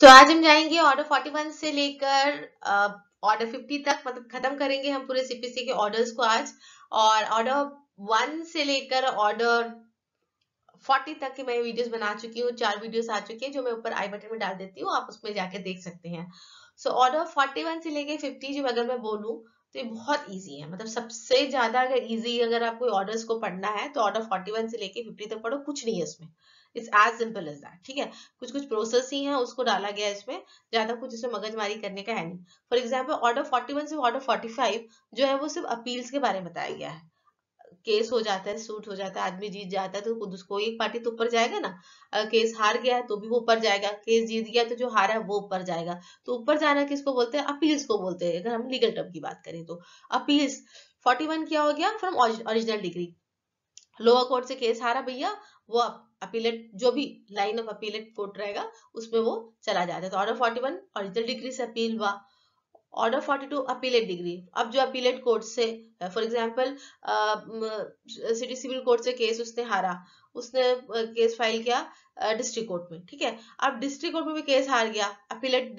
तो आज हम जाएंगे ऑर्डर 41 से लेकर ऑर्डर 50 तक मतलब खत्म करेंगे हम पूरे सीपीसी के ऑर्डर्स को आज और ऑर्डर वन से लेकर ऑर्डर 40 तक के मैं वीडियोस बना चुकी हूँ चार वीडियोस आ चुके हैं जो मैं ऊपर आई बटन में डाल देती हूँ आप उसमें जाके देख सकते हैं सो ऑर्डर 41 से लेके 50 जो अगर मैं बोलूँ तो ये बहुत ईजी है मतलब सबसे ज्यादा अगर ईजी अगर आपको ऑर्डर्स को पढ़ना है तो ऑर्डर 41 से लेके 50 तक पढ़ो कुछ नहीं है इसमें it's as simple as that ठीक है कुछ कुछ प्रोसेस ही है उसको डाला गया है इसमें ज्यादा कुछ इसमें मगजमारी करने का है नहीं फॉर एग्जाम्पल ऑर्डर वन से ऑर्डर फाइव जो है वो सिर्फ अपील्स के बारे में बताया गया है केस हो जाता है सूट हो जाता है आदमी जीत जाता है तो उसको एक पार्टी तो ऊपर जाएगा ना अगर केस हार गया है तो भी वो ऊपर जाएगा केस जीत गया तो जो हारा है वो ऊपर जाएगा तो ऊपर जाना किसको बोलते हैं अपील्स को बोलते हैं अगर हम लीगल टर्म की बात करें तो अपील्स फोर्टी वन क्या हो गया from original degree lower court से केस हारा भैया वो अपीलेट जो भी लाइन ऑफ अपीलेट कोर्ट रहेगा उसमें वो चला जाता है तो order forty one original degree से अपील हुआ ऑर्डर 42 अपीलेट डिग्री अब जो अपीलेट कोर्ट से for example city civil court से केस उसने हारा उसने केस फाइल किया डिस्ट्रिक्ट कोर्ट में ठीक है अब डिस्ट्रिक्ट कोर्ट में भी केस हार गया अपीलेट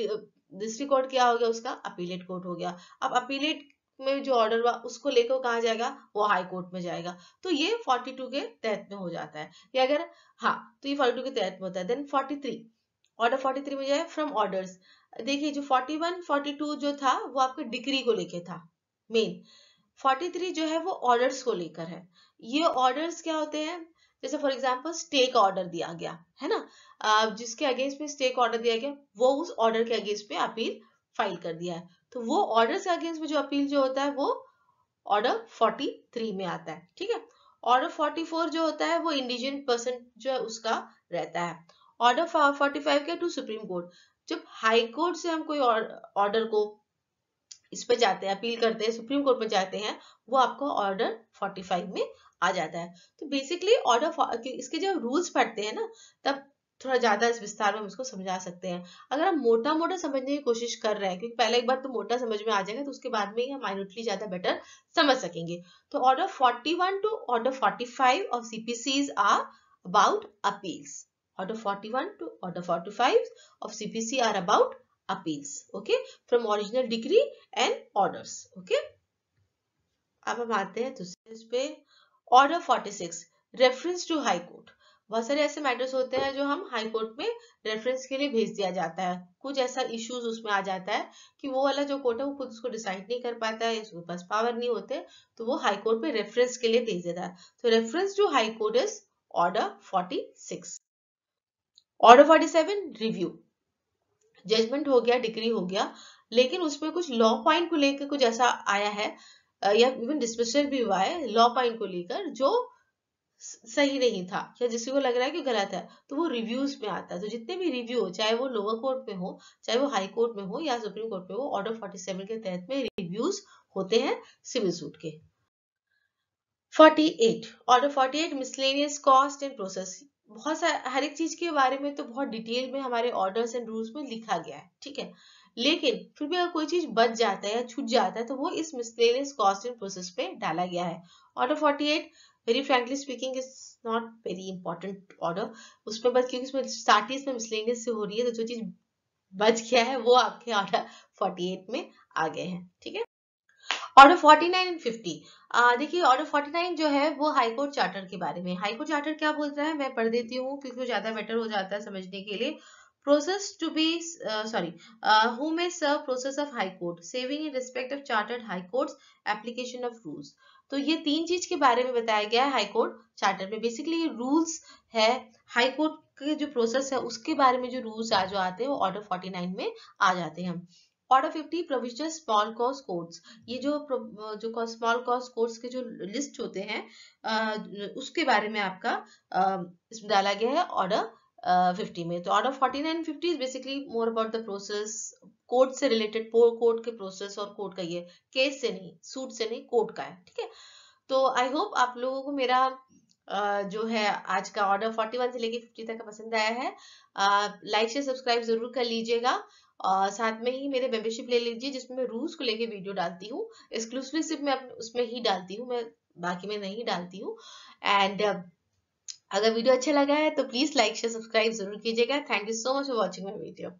डिस्ट्रिक्ट कोर्ट क्या हो गया उसका अपीलेट कोर्ट हो गया अब अपीलेट में जो ऑर्डर हुआ उसको लेकर कहा जाएगा वो हाई कोर्ट में जाएगा तो ये 42 के तहत में हो जाता है या अगर हाँ तो ये 42 के तहत में होता है देन 43 ऑर्डर 43 में जाए फ्रॉम ऑर्डर्स देखिए जो 41, 42 जो था वो आपके डिग्री को लेके था मेन 43 जो है वो ऑर्डर्स को लेकर है ये ऑर्डर्स क्या होते हैं जैसे फॉर एग्जाम्पल स्टे का ऑर्डर दिया गया है ना जिसके अगेंस्ट में स्टे का ऑर्डर दिया गया वो उस ऑर्डर के अगेंस्ट में अपील फाइल कर दिया है तो वो ऑर्डर के अगेंस्ट में जो अपील जो होता है वो ऑर्डर थ्री में आता है ठीक है ऑर्डर फोर जो होता है वो इंडिजिन पर्सन जो है उसका रहता है ऑर्डर फाइव क्या टू सुप्रीम कोर्ट जब हाई कोर्ट से हम कोई ऑर्डर को इस पे जाते हैं अपील करते हैं सुप्रीम कोर्ट पे जाते हैं वो आपको ऑर्डर 45 में आ जाता है तो बेसिकली ऑर्डर इसके जब रूल्स पढ़ते हैं ना तब थोड़ा ज्यादा इस विस्तार में हम इसको समझा सकते हैं अगर हम मोटा मोटा समझने की कोशिश कर रहे हैं क्योंकि पहले एक बार तो मोटा समझ में आ जाएगा तो उसके बाद में ही हम माइन्यूटली ज्यादा बेटर समझ सकेंगे तो order 41 to order 45 of CPCs are about appeals order 41 to order 45 of CPC are about appeals. Okay. From original decree and orders. Okay. अब हम आते हैं दूसरे इस पे order 46 reference to high court बहुत सारे ऐसे मैटर्स होते हैं जो हम हाई कोर्ट में रेफरेंस के लिए भेज दिया जाता है कुछ ऐसा इश्यूज उसमें आ जाता है कि वो वाला जो कोर्ट है वो खुद उसको डिसाइड नहीं कर पाता है उसके पास पावर नहीं होते तो वो हाई कोर्ट में रेफरेंस के लिए भेज देता है तो reference to high court is order 46 order 47 review judgment हो गया डिग्री हो गया लेकिन उसमें कुछ लॉ पॉइंट को लेकर कुछ ऐसा आया है या इवन डिस्पेशल भी हुआ है लॉ पॉइंट को लेकर जो सही नहीं था या को लग रहा है कि गलत है तो वो रिव्यूज में आता है तो जितने भी रिव्यू हो चाहे वो लोअर कोर्ट में हो चाहे वो हाई कोर्ट में हो या सुप्रीम कोर्ट में हो ऑर्डर 47 के तहत में रिव्यूज होते हैं सिविल सूट के 48 order 48 miscellaneous cost and process बहुत सारे हर एक चीज के बारे में तो बहुत डिटेल में हमारे ऑर्डर्स एंड रूल्स में लिखा गया है ठीक है लेकिन फिर भी अगर कोई चीज बच जाता है या छूट जाता है तो वो इस मिसलेनियस कॉस्ट इन प्रोसेस पे डाला गया है order 48 very frankly speaking is not very important order उसमें बस क्योंकि उसमें स्टार्टिंग इसमें मिसलेनियस से हो रही है तो जो चीज बच गया है वो आपके ऑर्डर 48 में आ गए हैं ठीक है ऑर्डर 49 एंड 50 देखिए ऑर्डर 49 जो है वो हाईकोर्ट चार्टर के बारे में हाईकोर्ट चार्टर क्या बोलता है मैं पढ़ देती हूँ क्योंकि ज्यादा बेटर हो जाता है समझने के लिए process to be sorry who may serve process of process of high court saving in respect of chartered high courts application तो ये तीन चीज के बारे में बताया गया है हाई कोर्ट चार्टर में बेसिकली रूल्स है हाई कोर्ट के जो प्रोसेस है उसके बारे में जो रूल्स आ जो आते हैं वो ऑर्डर 49 में आ जाते हैं part of fifty provision small cost courts ये जो जो स्मॉल कॉस्ट कोर्ट्स के जो लिस्ट होते हैं उसके बारे में आपका इसमें डाला गया है ऑर्डर फिफ्टी में तो order forty nine fifty is basically more about the process court से रिलेटेड कोर्ट के प्रोसेस और कोर्ट का ये केस से नहीं सूट से नहीं कोर्ट का है ठीक है तो आई होप आप लोगों को मेरा Uh, जो है आज का ऑर्डर 41 से लेके 50 तक का पसंद आया है लाइक शेयर सब्सक्राइब जरूर कर लीजिएगा और साथ में ही मेरे मेंबरशिप ले लीजिए जिसमें मैं रूल्स को लेके वीडियो डालती हूँ एक्सक्लूसिवली सिर्फ मैं उसमें ही डालती हूँ मैं बाकी में नहीं डालती हूँ एंड uh, अगर वीडियो अच्छा लगा है तो प्लीज लाइक शेयर सब्सक्राइब जरूर कीजिएगा thank you so much for watching my video